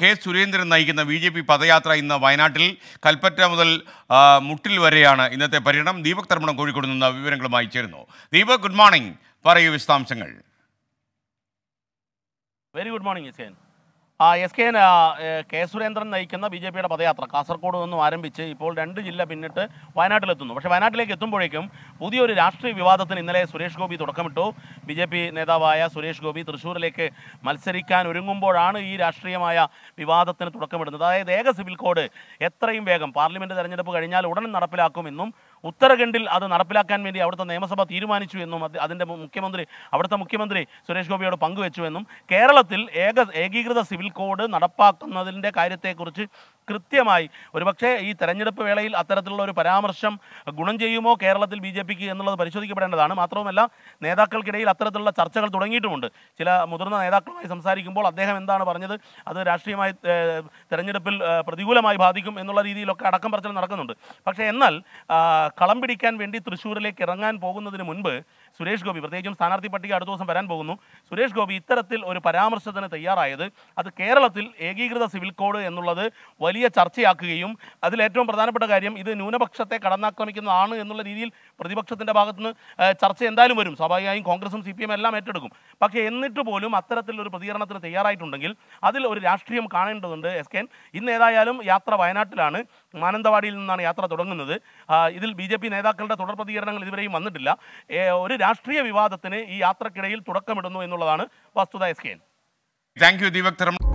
K Surendran നയിക്കുന്ന B J P പദയാത്ര ഇന്ന് വയനാട്ടിൽ കൽപ്പറ്റ മുതൽ മുട്ടിൽ വരെയാണ് ഇന്നത്തെ പര്യടനം ദീപക് തർമ്മണം കോഴിക്കോട് നിന്ന് വിവരങ്ങളുമായി ചേരുന്നു ദീപക് ഗുഡ് മോർണിംഗ് പറയൂ വിശദാംശങ്ങൾ very good morning S K K Surendran നയിക്കുന്ന ബി ജെ പിയുടെ പദയാത്ര കാസർഗോഡ് നിന്നും ആരംഭിച്ച് ഇപ്പോൾ രണ്ട് ജില്ല പിന്നിട്ട് വയനാട്ടിലെത്തുന്നു പക്ഷേ വയനാട്ടിലേക്ക് എത്തുമ്പോഴേക്കും പുതിയൊരു രാഷ്ട്രീയ വിവാദത്തിന് ഇന്നലെ സുരേഷ് ഗോപി തുടക്കമിട്ടു ബി ജെ പി നേതാവായ സുരേഷ് ഗോപി തൃശ്ശൂരിലേക്ക് മത്സരിക്കാൻ ഒരുങ്ങുമ്പോഴാണ് ഈ രാഷ്ട്രീയമായ വിവാദത്തിന് തുടക്കമിടുന്നത് അതായത് ഏക സിവിൽ കോഡ് എത്രയും വേഗം പാർലമെൻറ്റ് തെരഞ്ഞെടുപ്പ് കഴിഞ്ഞാൽ ഉടൻ നടപ്പിലാക്കുമെന്നും ഉത്തരാഖണ്ഡിൽ അത് നടപ്പിലാക്കാൻ വേണ്ടി അവിടുത്തെ നിയമസഭ തീരുമാനിച്ചു എന്നും അതിൻ്റെ മുഖ്യമന്ത്രി അവിടുത്തെ മുഖ്യമന്ത്രി സുരേഷ് ഗോപിയോട് പങ്കുവെച്ചു എന്നും കേരളത്തിൽ ഏക ഏകീകൃത സിവിൽ കോഡ് നടപ്പാക്കുന്നതിൻ്റെ കാര്യത്തെക്കുറിച്ച് കൃത്യമായി ഒരുപക്ഷെ ഈ തെരഞ്ഞെടുപ്പ് വേളയിൽ അത്തരത്തിലുള്ള ഒരു പരാമർശം ഗുണം ചെയ്യുമോ കേരളത്തിൽ ബി ജെ പിക്ക് എന്നുള്ളത് പരിശോധിക്കപ്പെടേണ്ടതാണ് മാത്രവുമല്ല നേതാക്കൾക്കിടയിൽ അത്തരത്തിലുള്ള ചർച്ചകൾ തുടങ്ങിയിട്ടുമുണ്ട് ചില മുതിർന്ന നേതാക്കളുമായി സംസാരിക്കുമ്പോൾ അദ്ദേഹം എന്താണ് പറഞ്ഞത് അത് രാഷ്ട്രീയമായി തെരഞ്ഞെടുപ്പിൽ പ്രതികൂലമായി ബാധിക്കും എന്നുള്ള രീതിയിലൊക്കെ അടക്കം പറച്ചിൽ നടക്കുന്നുണ്ട് പക്ഷേ എന്നാൽ കളം പിടിക്കാൻ വേണ്ടി തൃശ്ശൂരിലേക്ക് ഇറങ്ങാൻ പോകുന്നതിന് മുൻപ് സുരേഷ് ഗോപി പ്രത്യേകിച്ചും സ്ഥാനാർത്ഥി പട്ടിക അടുത്ത ദിവസം വരാൻ പോകുന്നു സുരേഷ് ഗോപി ഇത്തരത്തിൽ ഒരു പരാമർശത്തിന് തയ്യാറായത് അത് കേരളത്തിൽ ഏകീകൃത സിവിൽ കോഡ് എന്നുള്ളത് വലിയ ചർച്ചയാക്കുകയും അതിലേറ്റവും പ്രധാനപ്പെട്ട കാര്യം ഇത് ന്യൂനപക്ഷത്തെ കടന്നാക്രമിക്കുന്നതാണ് എന്നുള്ള രീതിയിൽ പ്രതിപക്ഷത്തിൻ്റെ ഭാഗത്തുനിന്ന് ചർച്ച എന്തായാലും വരും സ്വാഭാവികമായും കോൺഗ്രസും സി എല്ലാം ഏറ്റെടുക്കും പക്ഷേ എന്നിട്ട് പോലും അത്തരത്തിലൊരു പ്രതികരണത്തിന് തയ്യാറായിട്ടുണ്ടെങ്കിൽ അതിൽ ഒരു രാഷ്ട്രീയം കാണേണ്ടതുണ്ട് എസ് കെൻ ഇന്ന് ഏതായാലും യാത്ര വയനാട്ടിലാണ് മാനന്തവാടിയിൽ നിന്നാണ് യാത്ര തുടങ്ങുന്നത് ഇതിൽ ബി നേതാക്കളുടെ തുടർ പ്രതികരണങ്ങൾ ഇതുവരെയും വന്നിട്ടില്ല ഒരു രാഷ്ട്രീയ വിവാദത്തിന് ഈ യാത്രക്കിടയിൽ തുടക്കമിടുന്നു എന്നുള്ളതാണ് വസ്തുത S K thank you Deepak